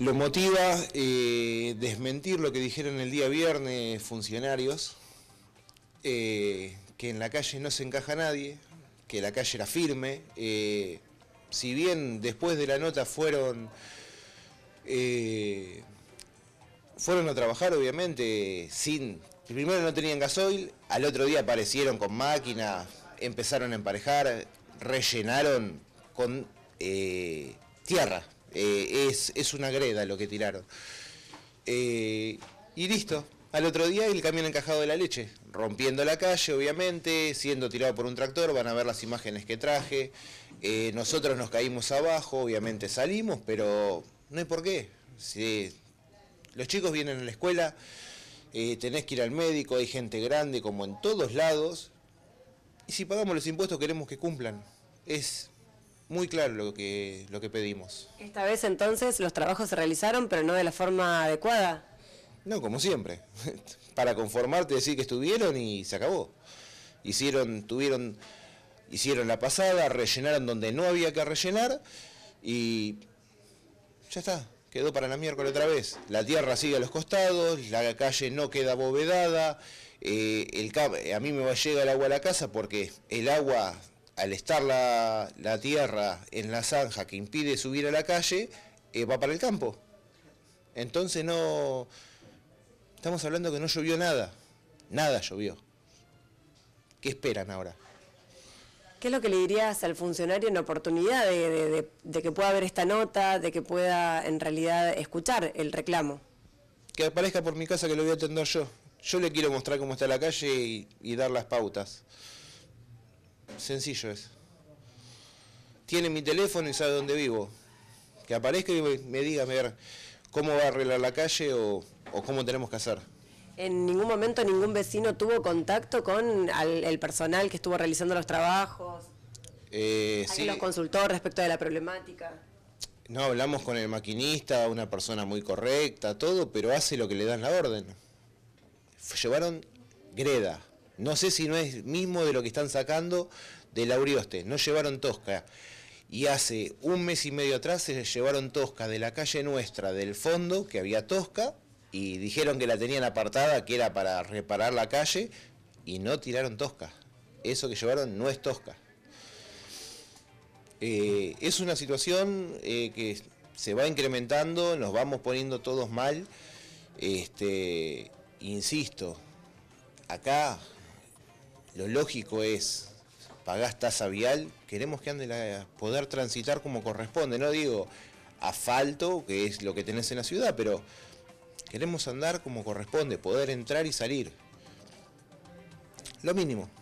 Lo motiva eh, desmentir lo que dijeron el día viernes funcionarios, eh, que en la calle no se encaja nadie, que la calle era firme. Eh, si bien después de la nota fueron, fueron a trabajar, obviamente, sin... Primero no tenían gasoil, al otro día aparecieron con máquina, empezaron a emparejar, rellenaron con tierra. Eh, es, una greda lo que tiraron. Eh, y listo. Al otro día el camión encajado de la leche, rompiendo la calle, obviamente, siendo tirado por un tractor, van a ver las imágenes que traje. Eh, nosotros nos caímos abajo, obviamente salimos, pero no hay por qué. Si los chicos vienen a la escuela, tenés que ir al médico, hay gente grande como en todos lados. Y si pagamos los impuestos queremos que cumplan. Es muy claro lo que, lo que pedimos. Esta vez entonces los trabajos se realizaron, pero no de la forma adecuada. No, como siempre. Para conformarte decir que estuvieron y se acabó. Hicieron, tuvieron, hicieron la pasada, rellenaron donde no había que rellenar y ya está, quedó para la miércoles otra vez. La tierra sigue a los costados, la calle no queda abovedada. Eh, el, a mí me va a llegar el agua a la casa porque el agua al estar la, tierra en la zanja que impide subir a la calle, eh, va para el campo. Entonces no... Estamos hablando que no llovió nada, nada llovió. ¿Qué esperan ahora? ¿Qué es lo que le dirías al funcionario en oportunidad de, que pueda ver esta nota, de que pueda en realidad escuchar el reclamo? Que aparezca por mi casa que lo voy a atender yo. Yo le quiero mostrar cómo está la calle y dar las pautas. Sencillo es. Tiene mi teléfono y sabe dónde vivo. Que aparezca y me diga, ver cómo va a arreglar la calle o, cómo tenemos que hacer. ¿En ningún momento ningún vecino tuvo contacto con el personal que estuvo realizando los trabajos? Eh, sí. los consultó respecto de la problemática? No, hablamos con el maquinista, una persona muy correcta, todo, pero hace lo que le dan la orden. Llevaron greda, no sé si no es mismo de lo que están sacando de Laurioste. No llevaron Tosca. Y hace un mes y medio atrás se llevaron Tosca de la calle nuestra, del fondo, que había Tosca, y dijeron que la tenían apartada, que era para reparar la calle, y no tiraron Tosca. Eso que llevaron no es Tosca. Eh, es una situación eh, que se va incrementando, nos vamos poniendo todos mal. Este, insisto, acá lo lógico es, pagás tasa vial, queremos que ande la, poder transitar como corresponde, no digo asfalto, que es lo que tenés en la ciudad, pero queremos andar como corresponde, poder entrar y salir. Lo mínimo.